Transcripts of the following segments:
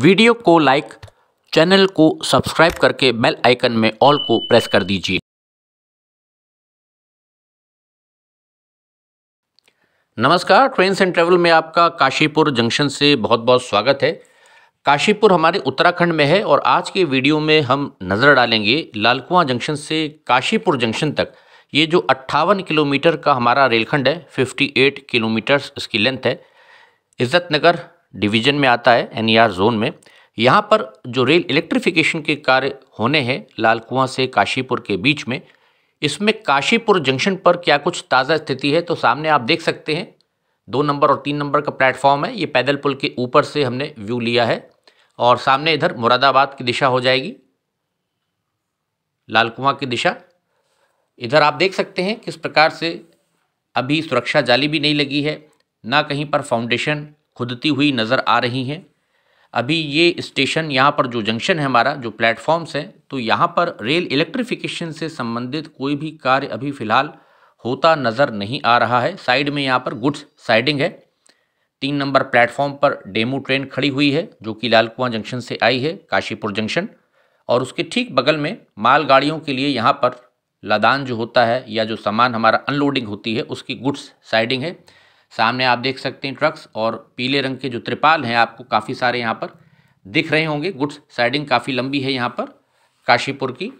video को like channel को subscribe करके बेल आइकन में ऑल को प्रेस कर दीजिए नमस्कार ट्रेन एंड ट्रेवल में आपका काशीपुर जंक्शन से बहुत बहुत स्वागत है काशीपुर हमारे उत्तराखंड में है और आज के वीडियो में हम नज़र डालेंगे लालकुआ जंक्शन से काशीपुर जंक्शन तक ये जो अट्ठावन किलोमीटर का हमारा रेलखंड है 58 किलोमीटर्स इसकी लेंथ है इज़्ज़त नगर डिवीजन में आता है एन जोन में यहाँ पर जो रेल इलेक्ट्रिफिकेशन के कार्य होने हैं लाल कुआं से काशीपुर के बीच में इसमें काशीपुर जंक्शन पर क्या कुछ ताज़ा स्थिति है तो सामने आप देख सकते हैं दो नंबर और तीन नंबर का प्लेटफॉर्म है ये पैदल पुल के ऊपर से हमने व्यू लिया है और सामने इधर मुरादाबाद की दिशा हो जाएगी लाल कुआं की दिशा इधर आप देख सकते हैं किस प्रकार से अभी सुरक्षा जाली भी नहीं लगी है ना कहीं पर फाउंडेशन खुदती हुई नज़र आ रही हैं अभी ये स्टेशन यहाँ पर जो जंक्शन है हमारा जो प्लेटफॉर्म्स हैं तो यहाँ पर रेल इलेक्ट्रिफिकेशन से संबंधित कोई भी कार्य अभी फ़िलहाल होता नज़र नहीं आ रहा है साइड में यहाँ पर गुड्स साइडिंग है तीन नंबर प्लेटफॉर्म पर डेमो ट्रेन खड़ी हुई है जो कि लाल कुआं जंक्शन से आई है काशीपुर जंक्शन और उसके ठीक बगल में मालगाड़ियों के लिए यहाँ पर लदान जो होता है या जो सामान हमारा अनलोडिंग होती है उसकी गुड्स साइडिंग है सामने आप देख सकते हैं ट्रक्स और पीले रंग के जो त्रिपाल हैं आपको काफ़ी सारे यहाँ पर दिख रहे होंगे गुड्स साइडिंग काफ़ी लंबी है यहाँ पर काशीपुर की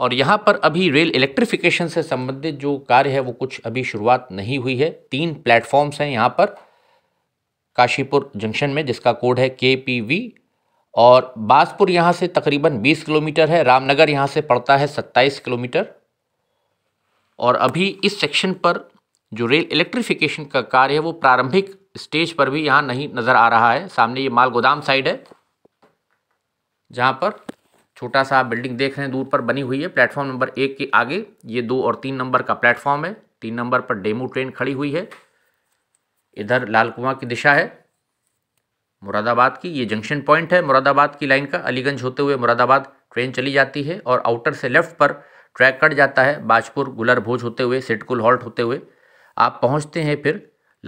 और यहाँ पर अभी रेल इलेक्ट्रिफिकेशन से संबंधित जो कार्य है वो कुछ अभी शुरुआत नहीं हुई है तीन प्लेटफॉर्म्स हैं यहाँ पर काशीपुर जंक्शन में जिसका कोड है के पी वी और बासपुर यहाँ से तकरीबन 20 किलोमीटर है रामनगर यहाँ से पड़ता है 27 किलोमीटर और अभी इस सेक्शन पर जो रेल इलेक्ट्रिफिकेशन का कार्य है वो प्रारंभिक स्टेज पर भी यहाँ नहीं नज़र आ रहा है सामने ये माल गोदाम साइड है जहाँ पर छोटा सा बिल्डिंग देख रहे हैं दूर पर बनी हुई है प्लेटफॉर्म नंबर एक के आगे ये दो और तीन नंबर का प्लेटफॉर्म है तीन नंबर पर डेमो ट्रेन खड़ी हुई है इधर लाल कुआं की दिशा है मुरादाबाद की ये जंक्शन पॉइंट है मुरादाबाद की लाइन का अलीगंज होते हुए मुरादाबाद ट्रेन चली जाती है और आउटर से लेफ्ट पर ट्रैक कट जाता है बाजपुर गुलर भोज होते हुए सिटकुल हॉल्ट होते हुए आप पहुंचते हैं फिर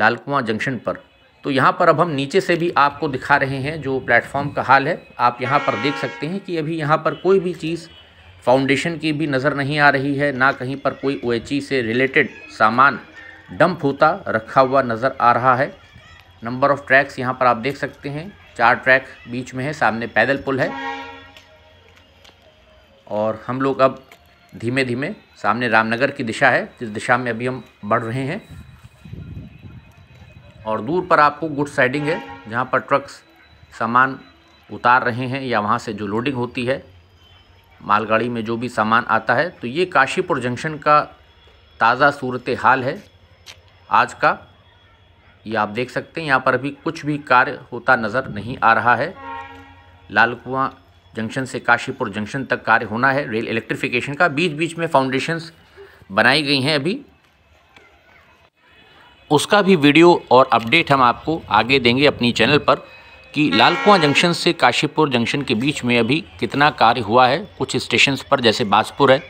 लाल कुआं जंक्शन पर तो यहाँ पर अब हम नीचे से भी आपको दिखा रहे हैं जो प्लेटफॉर्म का हाल है आप यहाँ पर देख सकते हैं कि अभी यहाँ पर कोई भी चीज़ फाउंडेशन की भी नज़र नहीं आ रही है ना कहीं पर कोई ओ से रिलेटेड सामान डंप होता रखा हुआ नज़र आ रहा है नंबर ऑफ़ ट्रैक्स यहाँ पर आप देख सकते हैं चार ट्रैक बीच में है सामने पैदल पुल है और हम लोग अब धीमे धीमे सामने रामनगर की दिशा है जिस दिशा में अभी हम बढ़ रहे हैं और दूर पर आपको गुड साइडिंग है जहाँ पर ट्रक्स सामान उतार रहे हैं या वहाँ से जो लोडिंग होती है मालगाड़ी में जो भी सामान आता है तो ये काशीपुर जंक्शन का ताज़ा सूरत हाल है आज का ये आप देख सकते हैं यहाँ पर अभी कुछ भी कार्य होता नज़र नहीं आ रहा है लाल कुआँ जंक्शन से काशीपुर जंक्शन तक कार्य होना है रेल इलेक्ट्रिफिकेशन का बीच बीच में फाउंडेशंस बनाई गई हैं अभी उसका भी वीडियो और अपडेट हम आपको आगे देंगे अपनी चैनल पर कि लाल कुआं जंक्शन से काशीपुर जंक्शन के बीच में अभी कितना कार्य हुआ है कुछ स्टेशन पर जैसे बाजपुर है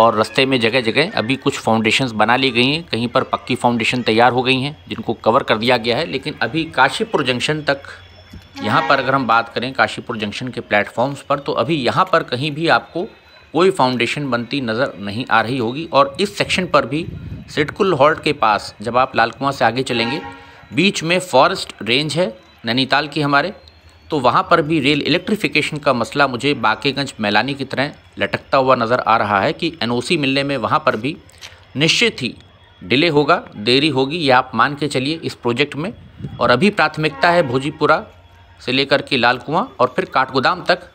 और रास्ते में जगह जगह अभी कुछ फाउंडेशंस बना ली गई हैं कहीं पर पक्की फाउंडेशन तैयार हो गई हैं जिनको कवर कर दिया गया है लेकिन अभी काशीपुर जंक्शन तक यहाँ पर अगर हम बात करें काशीपुर जंक्शन के प्लेटफॉर्म्स पर तो अभी यहाँ पर कहीं भी आपको कोई फाउंडेशन बनती नज़र नहीं आ रही होगी और इस सेक्शन पर भी सिटकुल हॉल्ट के पास जब आप लाल कुआं से आगे चलेंगे बीच में फॉरेस्ट रेंज है नैनीताल की हमारे तो वहाँ पर भी रेल इलेक्ट्रिफिकेशन का मसला मुझे बाकेगंज मैलानी की तरह लटकता हुआ नज़र आ रहा है कि एनओसी मिलने में वहाँ पर भी निश्चित ही डिले होगा देरी होगी यह आप मान के चलिए इस प्रोजेक्ट में और अभी प्राथमिकता है भोजीपुरा से लेकर के लाल कुआँ और फिर काठगोदाम तक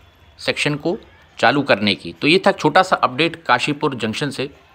सेक्शन को चालू करने की तो ये था छोटा सा अपडेट काशीपुर जंक्शन से